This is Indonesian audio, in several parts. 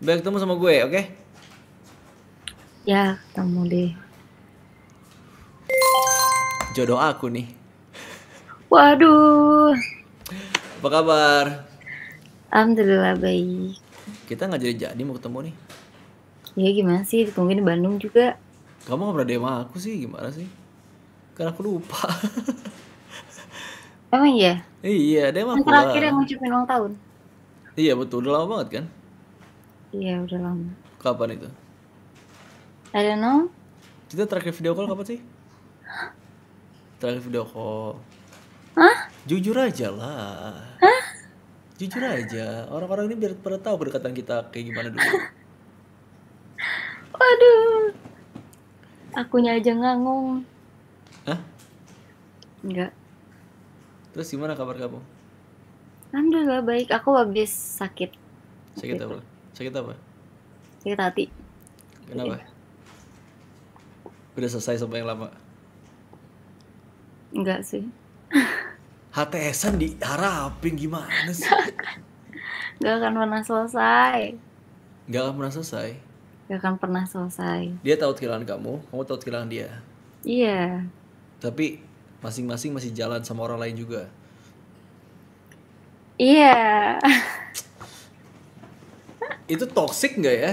Baik, ketemu sama gue, oke? Okay? Ya, ketemu deh. Jodoh aku nih. Waduh. Apa kabar? Alhamdulillah baik. Kita nggak jadi-jadi mau ketemu nih. Ya gimana sih, Mungkin di Bandung juga. Kamu nggak pernah DM aku sih, gimana sih? Karena aku lupa. Emang iya? Iya, DM aku Yang terakhir yang ngucapin ulang tahun. Iya betul, udah lama banget kan? Iya udah lama. Kapan itu? I don't know. Kita terakhir video call kapan sih? Terakhir video call. Hah? Jujur aja lah. Hah? Jujur aja. Orang-orang ini biar pada tahu kedekatan kita kayak gimana dulu. Waduh. Akunya aja ngangung. Hah? Enggak. Terus gimana kabar kamu? Alhamdulillah baik. Aku habis sakit. Sakit apa? sakit apa sakit hati kenapa udah selesai sama yang lama enggak sih HTSan diharapin gimana sih Gak akan pernah selesai Gak akan pernah selesai Gak akan pernah selesai Dia tahu kehilangan kamu, kamu tahu kehilangan dia Iya Tapi masing-masing masih jalan sama orang lain juga Iya itu toxic nggak ya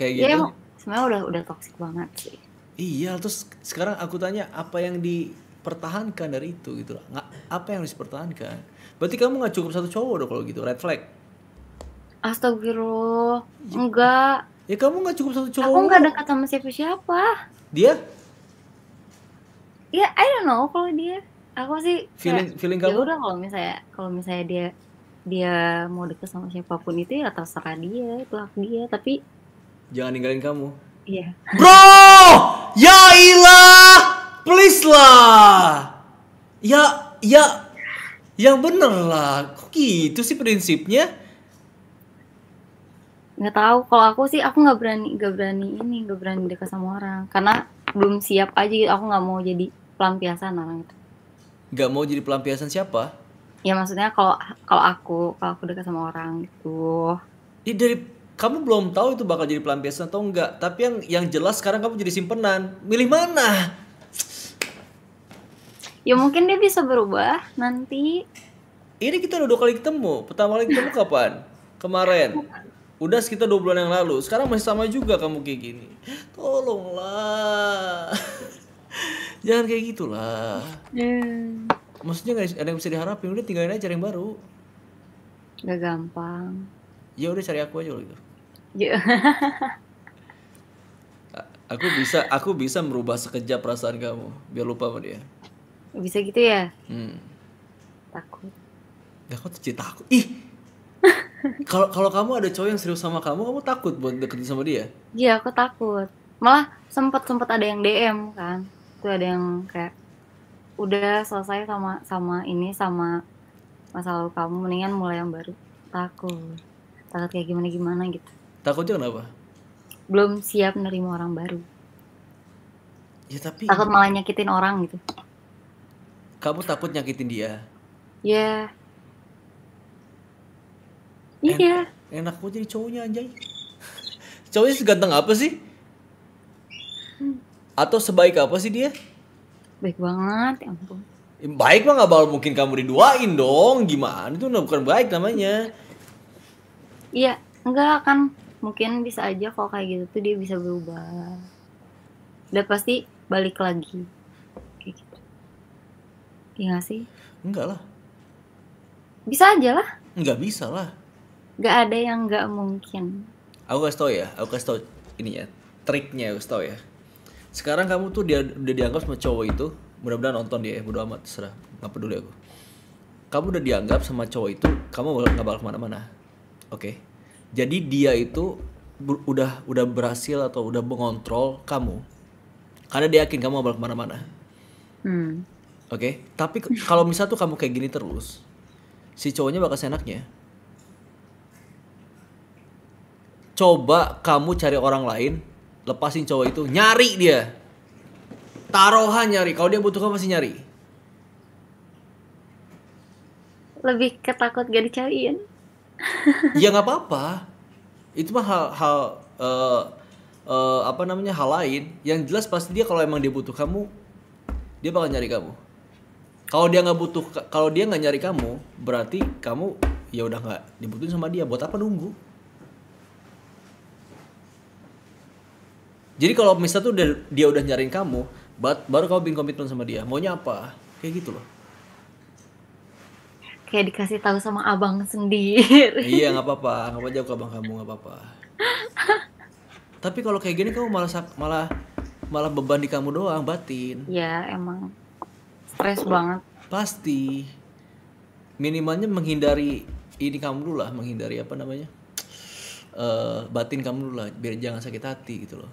kayak iya, gitu? Iya, sebenarnya udah udah toxic banget sih. Iya, terus sekarang aku tanya apa yang dipertahankan dari itu gitu? Nggak, apa yang harus dipertahankan? Berarti kamu nggak cukup satu cowok dong kalau gitu, red flag. Astagfirullah, ya. enggak. Ya kamu nggak cukup satu cowok. Aku nggak dekat sama siapa-siapa. Dia? Ya, I don't know kalau dia. Aku sih feeling kayak, feeling kamu. Ya udah kalau misalnya kalau misalnya dia dia mau deket sama siapapun itu ya terserah dia itu hak dia tapi jangan ninggalin kamu iya bro ya ilah please lah ya ya yang bener lah kok gitu sih prinsipnya nggak tahu kalau aku sih aku nggak berani nggak berani ini nggak berani dekat sama orang karena belum siap aja gitu aku nggak mau jadi pelampiasan orang itu nggak mau jadi pelampiasan siapa ya maksudnya kalau kalau aku kalau aku dekat sama orang gitu ya, dari kamu belum tahu itu bakal jadi pelampiasan atau enggak tapi yang yang jelas sekarang kamu jadi simpenan milih mana ya mungkin dia bisa berubah nanti ini kita udah dua kali ketemu pertama kali ketemu kapan kemarin udah sekitar dua bulan yang lalu sekarang masih sama juga kamu kayak gini tolonglah jangan kayak gitulah yeah. Hmm maksudnya nggak ada yang bisa diharapin udah tinggalin aja cari yang baru nggak gampang ya udah cari aku aja gitu ya. aku bisa aku bisa merubah sekejap perasaan kamu biar lupa sama dia bisa gitu ya hmm. takut Gak ya, kok cinta aku ih kalau kalau kamu ada cowok yang serius sama kamu kamu takut buat deketin sama dia iya aku takut malah sempat sempat ada yang dm kan tuh ada yang kayak udah selesai sama sama ini sama masa kamu mendingan mulai yang baru takut takut kayak gimana gimana gitu takutnya kenapa belum siap nerima orang baru ya tapi takut malah nyakitin orang gitu kamu takut nyakitin dia ya iya en enak kok jadi cowoknya anjay cowoknya seganteng apa sih hmm. atau sebaik apa sih dia baik banget ya ampun baik mah gak bakal mungkin kamu diduain dong gimana itu bukan baik namanya iya enggak kan mungkin bisa aja kalau kayak gitu tuh dia bisa berubah udah pasti balik lagi kayak gitu iya sih enggak lah bisa aja lah enggak bisa lah enggak ada yang enggak mungkin aku kasih tau ya aku kasih tau ini ya triknya aku kasih tau ya sekarang kamu tuh dia udah dianggap sama cowok itu mudah-mudahan nonton dia ya bodo amat serah nggak peduli aku kamu udah dianggap sama cowok itu kamu nggak bakal kemana-mana oke okay? jadi dia itu udah udah berhasil atau udah mengontrol kamu karena dia yakin kamu bakal kemana-mana hmm. oke okay? tapi kalau misal tuh kamu kayak gini terus si cowoknya bakal senaknya coba kamu cari orang lain lepasin cowok itu nyari dia taruhan nyari kalau dia butuh kamu masih nyari lebih ketakut gak dicariin ya nggak apa-apa itu mah hal hal uh, uh, apa namanya hal lain yang jelas pasti dia kalau emang dia butuh kamu dia bakal nyari kamu kalau dia nggak butuh kalau dia nggak nyari kamu berarti kamu ya udah nggak dibutuhin sama dia buat apa nunggu Jadi kalau misalnya tuh dia udah nyariin kamu, baru kamu bikin komitmen sama dia. Maunya apa? Kayak gitu loh. Kayak dikasih tahu sama abang sendiri. iya nggak apa-apa, nggak apa-apa jauh ke abang kamu nggak apa-apa. Tapi kalau kayak gini kamu malah malah malah beban di kamu doang batin. Ya emang stres banget. Pasti minimalnya menghindari ini kamu dulu lah menghindari apa namanya uh, batin kamu dulu lah biar jangan sakit hati gitu loh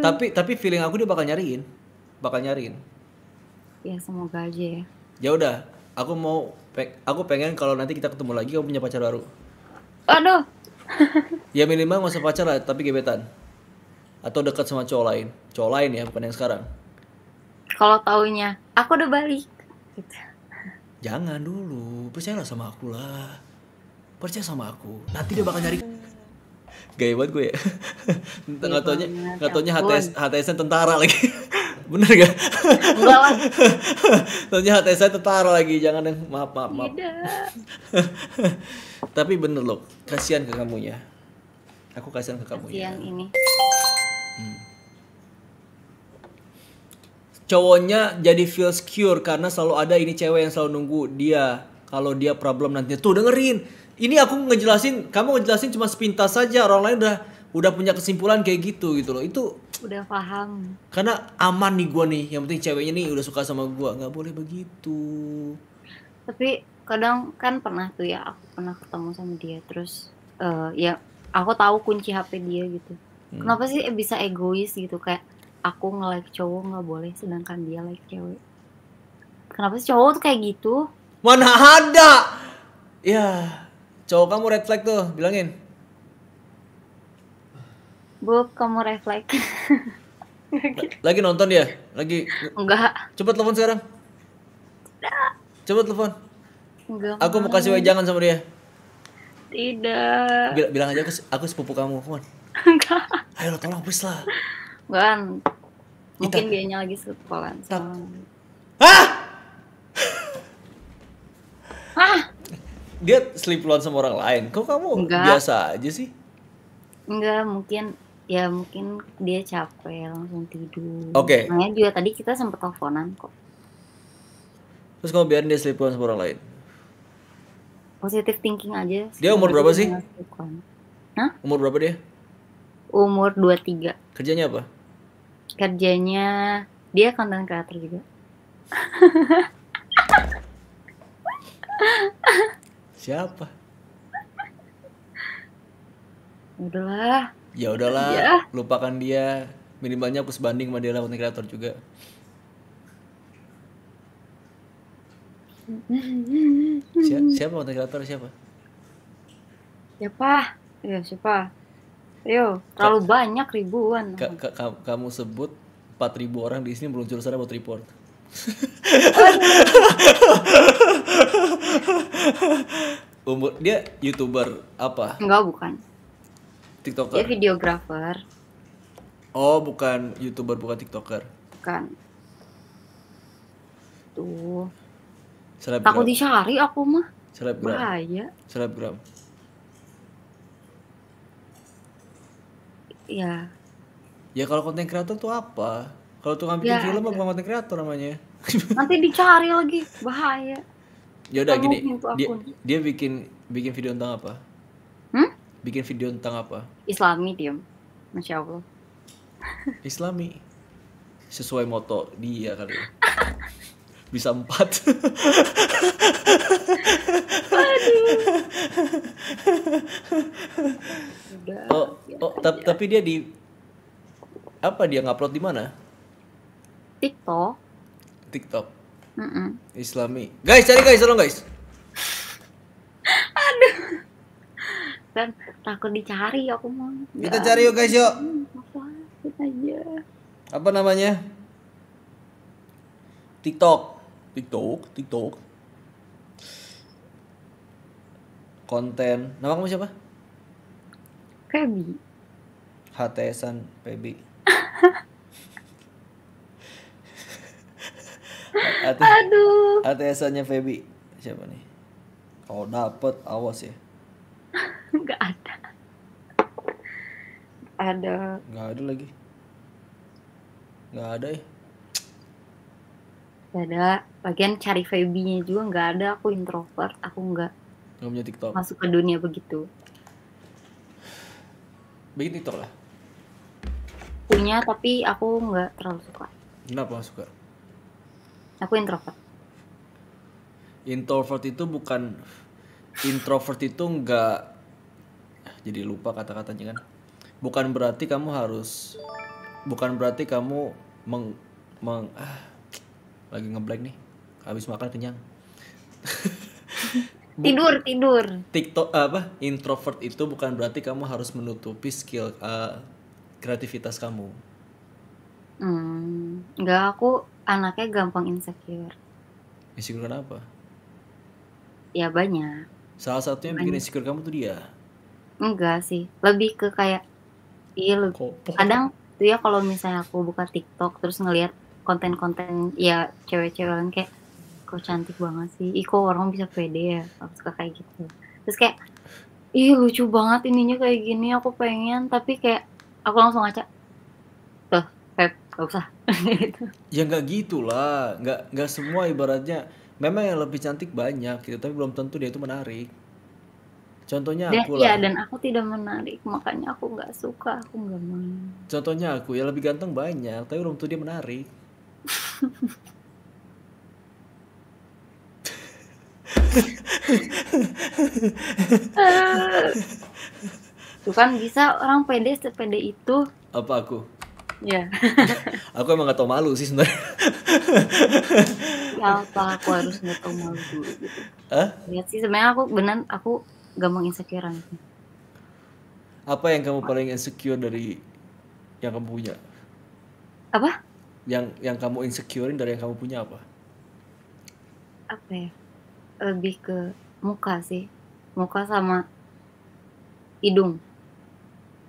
tapi tapi feeling aku dia bakal nyariin bakal nyariin ya semoga aja ya ya udah aku mau aku pengen kalau nanti kita ketemu lagi kamu punya pacar baru aduh ya minimal nggak usah pacar lah tapi gebetan atau dekat sama cowok lain cowok lain ya bukan yang sekarang kalau taunya aku udah balik gitu. jangan dulu percayalah sama aku lah percaya sama aku nanti dia bakal nyari gaya banget gue ya iya, nggak taunya nggak taunya HTS HTSN tentara lagi bener gak enggak lah taunya HTSN tentara lagi jangan yang maaf maaf maaf tapi bener loh kasihan ke kamu ya aku kasihan ke kamu ya ini hmm. cowoknya jadi feel secure karena selalu ada ini cewek yang selalu nunggu dia kalau dia problem nantinya tuh dengerin ini aku ngejelasin kamu ngejelasin cuma sepintas saja orang lain udah udah punya kesimpulan kayak gitu gitu loh itu udah paham karena aman nih gua nih yang penting ceweknya nih udah suka sama gua nggak boleh begitu tapi kadang kan pernah tuh ya aku pernah ketemu sama dia terus uh, ya aku tahu kunci HP dia gitu hmm. kenapa sih bisa egois gitu kayak aku nge like cowok nggak boleh sedangkan dia like cewek kenapa sih cowok tuh kayak gitu mana ada ya cowok kamu red flag tuh bilangin bu kamu red flag lagi nonton dia lagi enggak cepet telepon sekarang cepet telepon enggak aku mau kasih wejangan sama dia tidak bilang aja aku aku sepupu kamu kawan enggak ayo tolong please lah bukan mungkin dia lagi sekolah hah dia sleep loan sama orang lain. Kok kamu Enggak. biasa aja sih? Enggak, mungkin ya mungkin dia capek langsung tidur. Oke. Okay. nah, juga tadi kita sempet teleponan kok. Terus kamu biarin dia sleep loan sama orang lain? Positive thinking aja. Dia umur berapa sih? Hah? Umur berapa dia? Umur 23. Kerjanya apa? Kerjanya dia konten kreator juga. Siapa? Udahlah. Ya udahlah, ya. lupakan dia. Minimalnya aku sebanding sama dia lah kreator juga. Si siapa konten kreator siapa? Siapa? Ya siapa? Ayo, terlalu Ka banyak ribuan. Ka ka kamu sebut ribu orang di sini meluncur sana buat report. umur dia youtuber apa enggak bukan tiktoker dia videographer oh bukan youtuber bukan tiktoker bukan tuh Selebgram. takut dicari aku mah selebgram bahaya selebgram ya ya kalau konten kreator tuh apa kalau tuh ngambil ya, film bukan konten kreator namanya nanti dicari lagi bahaya ya udah gini dia, dia bikin bikin video tentang apa hmm? bikin video tentang apa islami diam masya allah islami sesuai moto dia kali ya. bisa empat Aduh. oh oh ya, tapi, ya. tapi dia di apa dia ngupload di mana TikTok TikTok Mm Islami. Guys, cari guys, tolong guys. Aduh. Dan takut dicari aku mau. Kita cari yuk guys yuk. Apa aja. Apa namanya? TikTok. TikTok, TikTok. Konten. Nama kamu siapa? Febi. HTSan Febi. At Aduh. ATS-nya Feby. Siapa nih? Kalau oh, dapet awas ya. Enggak ada. Ada. Enggak ada lagi. Enggak ada ya. Gak ada. bagian cari Feby-nya juga nggak ada. Aku introvert. Aku nggak. Nggak punya TikTok. Masuk ke dunia begitu. Bikin TikTok lah. Punya tapi aku nggak terlalu suka. Kenapa suka? Aku introvert. Introvert itu bukan introvert itu enggak jadi lupa kata-katanya kan. Bukan berarti kamu harus bukan berarti kamu meng, meng ah, lagi ngeblank nih. Habis makan kenyang. tidur tidur TikTok apa introvert itu bukan berarti kamu harus menutupi skill uh, kreativitas kamu hmm, nggak aku anaknya gampang insecure. Insecure kenapa? Ya banyak. Salah satunya yang bikin insecure kamu tuh dia. Enggak sih, lebih ke kayak iya lebih. Kadang tuh ya kalau misalnya aku buka TikTok terus ngelihat konten-konten ya cewek-cewek yang kayak kok cantik banget sih, ih orang bisa pede ya, aku suka kayak gitu. Terus kayak ih lucu banget ininya kayak gini aku pengen tapi kayak aku langsung ngaca gak usah ya nggak gitulah nggak nggak semua ibaratnya memang yang lebih cantik banyak gitu tapi belum tentu dia itu menarik contohnya aku iya, lah dan aku tidak menarik makanya aku nggak suka aku nggak mau contohnya aku ya lebih ganteng banyak tapi belum tentu dia menarik tuh kan bisa orang pede sepede itu apa aku Iya. aku emang gak tau malu sih sebenarnya. ya apa aku harus gak tau malu dulu gitu. Hah? sih sebenarnya aku benar aku gampang insecure gitu. Apa yang kamu paling insecure dari yang kamu punya? Apa? Yang yang kamu insecurein dari yang kamu punya apa? Apa ya? Lebih ke muka sih. Muka sama hidung.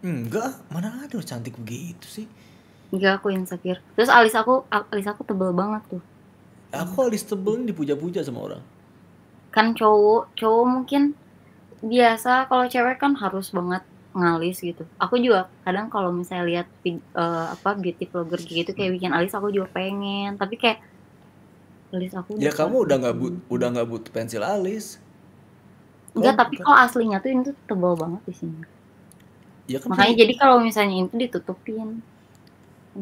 Enggak, mana ada cantik begitu sih. Enggak aku insecure. Terus alis aku alis aku tebel banget tuh. Aku alis tebel ini dipuja-puja sama orang. Kan cowok, cowok mungkin biasa kalau cewek kan harus banget ngalis gitu. Aku juga kadang kalau misalnya lihat uh, apa beauty vlogger gitu kayak bikin alis aku juga pengen, tapi kayak alis aku Ya kamu udah nggak but, udah nggak butuh pensil alis. Enggak, oh, tapi kan? kalau aslinya tuh itu tebel tebal banget di sini. Ya kan Makanya jadi kalau misalnya itu ditutupin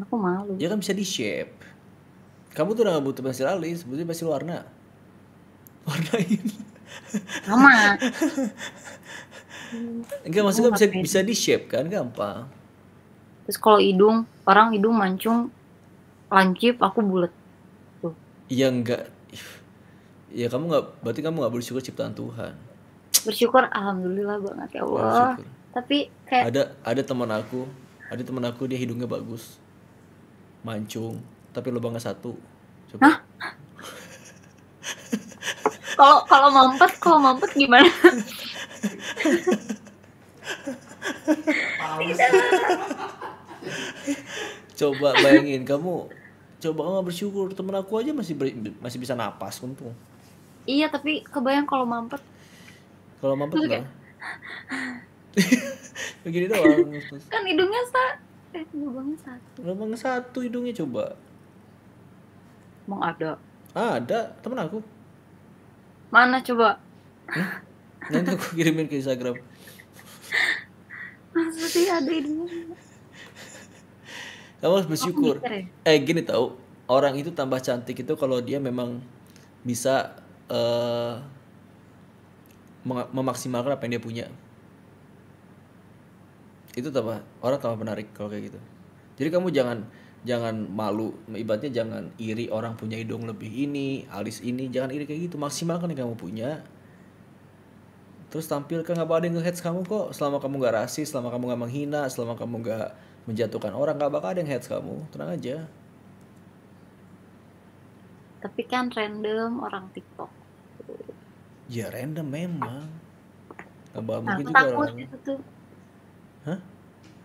aku malu ya kan bisa di shape kamu tuh udah gak butuh pensil alis butuh pensil warna warna ini. sama enggak maksudnya bisa ini. bisa di shape kan gampang terus kalau hidung orang hidung mancung lancip aku bulat tuh iya enggak ya kamu nggak berarti kamu nggak bersyukur ciptaan Tuhan bersyukur alhamdulillah banget ya Allah tapi kayak ada ada teman aku ada teman aku dia hidungnya bagus mancung tapi lubangnya satu coba kalau kalau mampet kalau mampet gimana coba bayangin kamu coba nggak bersyukur temen aku aja masih ber, masih bisa napas untung iya tapi kebayang kalau mampet kalau mampet Lalu, Begini doang. kan hidungnya sa eh lubangnya satu lubang satu hidungnya coba emang ada ah, ada temen aku mana coba hmm? nanti aku kirimin ke Instagram maksudnya ada hidungnya kamu harus bersyukur oh, eh gini tau orang itu tambah cantik itu kalau dia memang bisa uh, memaksimalkan apa yang dia punya itu apa orang tambah menarik kalau kayak gitu jadi kamu jangan jangan malu ibaratnya jangan iri orang punya hidung lebih ini alis ini jangan iri kayak gitu maksimalkan yang kamu punya terus tampil kan nggak bakal ada yang ngehats kamu kok selama kamu nggak rasis selama kamu nggak menghina selama kamu nggak menjatuhkan orang nggak bakal ada yang hates kamu tenang aja tapi kan random orang TikTok ya random memang nggak bakal mungkin juga orang itu tuh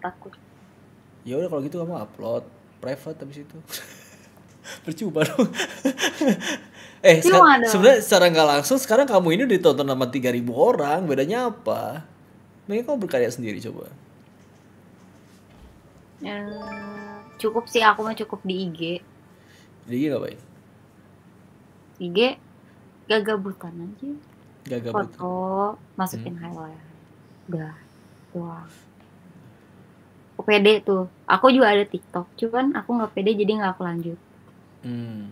Takut. Ya udah kalau gitu kamu upload private habis itu. Percuma dong. eh, se sebenarnya secara nggak langsung sekarang kamu ini ditonton sama 3000 orang, bedanya apa? Mending kamu berkarya sendiri coba. ya, cukup sih aku mah cukup di IG. Di IG ngapain? IG gak gabutan aja. Gak Foto, masukin hmm. highlight. Udah, doang aku pede tuh aku juga ada TikTok cuman aku nggak pede jadi nggak aku lanjut hmm.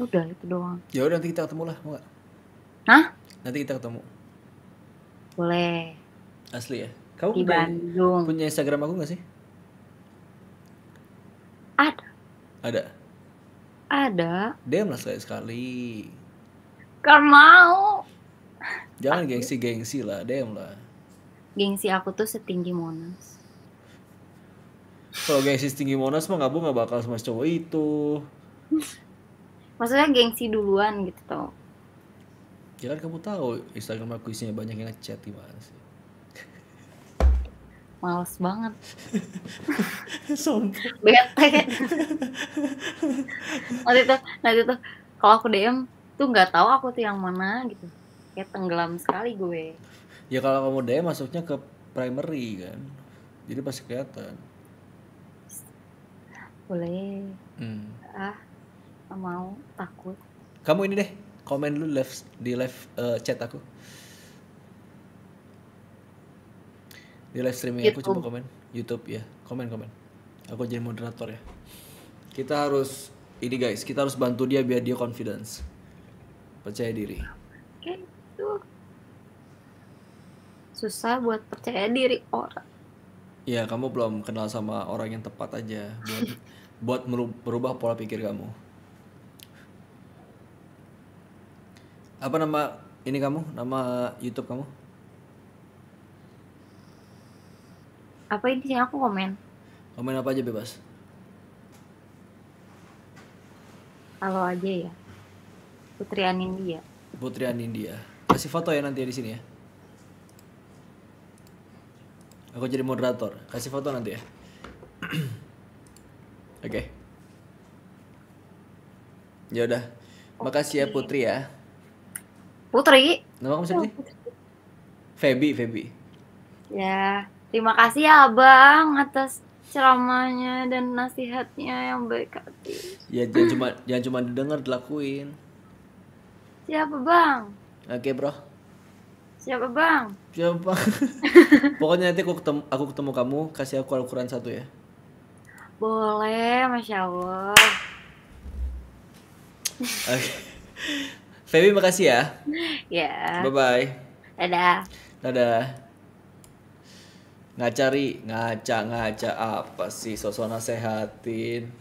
udah itu doang ya udah nanti kita ketemu lah mau gak? Hah? nanti kita ketemu boleh asli ya kamu di Bandung punya Instagram aku nggak sih ada ada ada DM lah sekali sekali mau jangan gengsi gengsi lah DM lah gengsi aku tuh setinggi Monas kalau gengsi setinggi Monas mah gak gak bakal sama cowok itu maksudnya gengsi duluan gitu tau ya kan kamu tahu Instagram aku isinya banyak yang ngechat gimana sih males banget sombong bete waktu itu waktu itu kalau aku DM tuh gak tahu aku tuh yang mana gitu kayak tenggelam sekali gue ya kalau kamu daya masuknya ke primary kan jadi pasti kelihatan boleh hmm. ah mau takut kamu ini deh komen dulu live di live uh, chat aku di live streaming YouTube. aku coba komen YouTube ya komen komen aku jadi moderator ya kita harus ini guys kita harus bantu dia biar dia confidence percaya diri okay susah buat percaya diri orang Iya, kamu belum kenal sama orang yang tepat aja buat buat merubah pola pikir kamu. Apa nama ini kamu? Nama YouTube kamu? Apa ini sih aku komen? Komen apa aja bebas. Halo aja ya. Putri Anindia. Putri Anindia. Kasih foto ya nanti di sini ya. Aku jadi moderator. Kasih foto nanti ya. Oke. Okay. Ya udah. Makasih ya Putri ya. Putri. Nama kamu siapa sih? Febi, Febi. Ya, terima kasih ya Abang atas ceramahnya dan nasihatnya yang baik hati. Ya jangan cuma jangan cuma didengar, dilakuin. Siapa, Bang? Oke, okay, Bro. Siapa bang? Siapa Pokoknya nanti aku ketemu, aku ketemu kamu, kasih aku Al-Quran satu ya. Boleh, Masya Allah. Okay. Feby makasih ya. Ya. Yeah. Bye-bye. Dadah. Dadah. Ngacari, ngaca, ngaca apa sih sosok sehatin